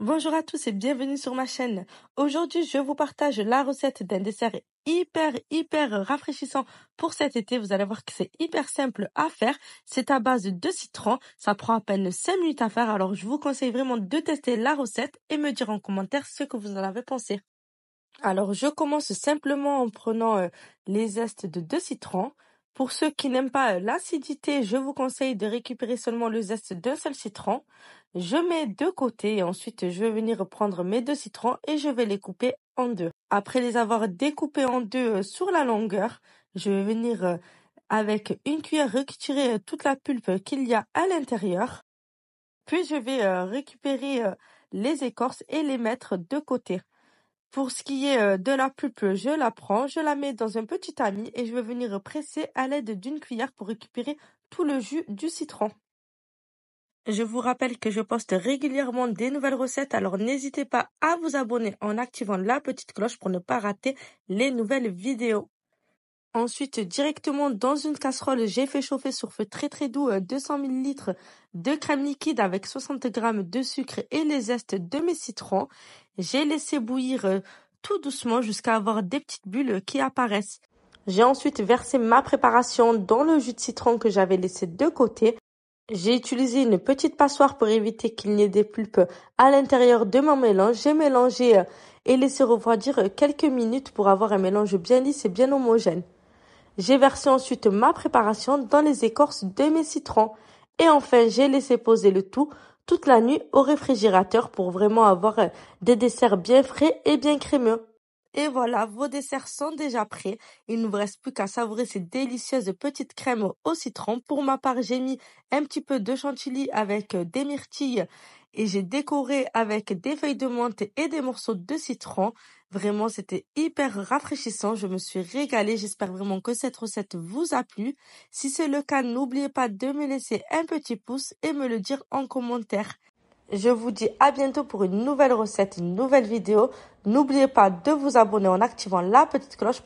Bonjour à tous et bienvenue sur ma chaîne. Aujourd'hui, je vous partage la recette d'un dessert hyper hyper rafraîchissant pour cet été. Vous allez voir que c'est hyper simple à faire. C'est à base de citron. Ça prend à peine 5 minutes à faire. Alors, je vous conseille vraiment de tester la recette et me dire en commentaire ce que vous en avez pensé. Alors, je commence simplement en prenant euh, les zestes de deux citrons. Pour ceux qui n'aiment pas euh, l'acidité, je vous conseille de récupérer seulement le zeste d'un seul citron. Je mets de côté et ensuite je vais venir prendre mes deux citrons et je vais les couper en deux. Après les avoir découpés en deux euh, sur la longueur, je vais venir euh, avec une cuillère retirer toute la pulpe qu'il y a à l'intérieur. Puis je vais récupérer les écorces et les mettre de côté. Pour ce qui est euh, de la pulpe, je la prends, je la mets dans un petit tamis et je vais venir presser à l'aide d'une cuillère pour récupérer tout le jus du citron. Je vous rappelle que je poste régulièrement des nouvelles recettes, alors n'hésitez pas à vous abonner en activant la petite cloche pour ne pas rater les nouvelles vidéos. Ensuite, directement dans une casserole, j'ai fait chauffer sur feu très très doux 200 euh, ml de crème liquide avec 60 g de sucre et les zestes de mes citrons. J'ai laissé bouillir euh, tout doucement jusqu'à avoir des petites bulles euh, qui apparaissent. J'ai ensuite versé ma préparation dans le jus de citron que j'avais laissé de côté. J'ai utilisé une petite passoire pour éviter qu'il n'y ait des pulpes à l'intérieur de mon mélange. J'ai mélangé et laissé refroidir quelques minutes pour avoir un mélange bien lisse et bien homogène. J'ai versé ensuite ma préparation dans les écorces de mes citrons. Et enfin, j'ai laissé poser le tout toute la nuit au réfrigérateur pour vraiment avoir euh, des desserts bien frais et bien crémeux. Et voilà, vos desserts sont déjà prêts. Il ne vous reste plus qu'à savourer ces délicieuses petites crèmes au citron. Pour ma part, j'ai mis un petit peu de chantilly avec euh, des myrtilles et j'ai décoré avec des feuilles de menthe et des morceaux de citron. Vraiment, c'était hyper rafraîchissant. Je me suis régalée. J'espère vraiment que cette recette vous a plu. Si c'est le cas, n'oubliez pas de me laisser un petit pouce et me le dire en commentaire. Je vous dis à bientôt pour une nouvelle recette, une nouvelle vidéo. N'oubliez pas de vous abonner en activant la petite cloche.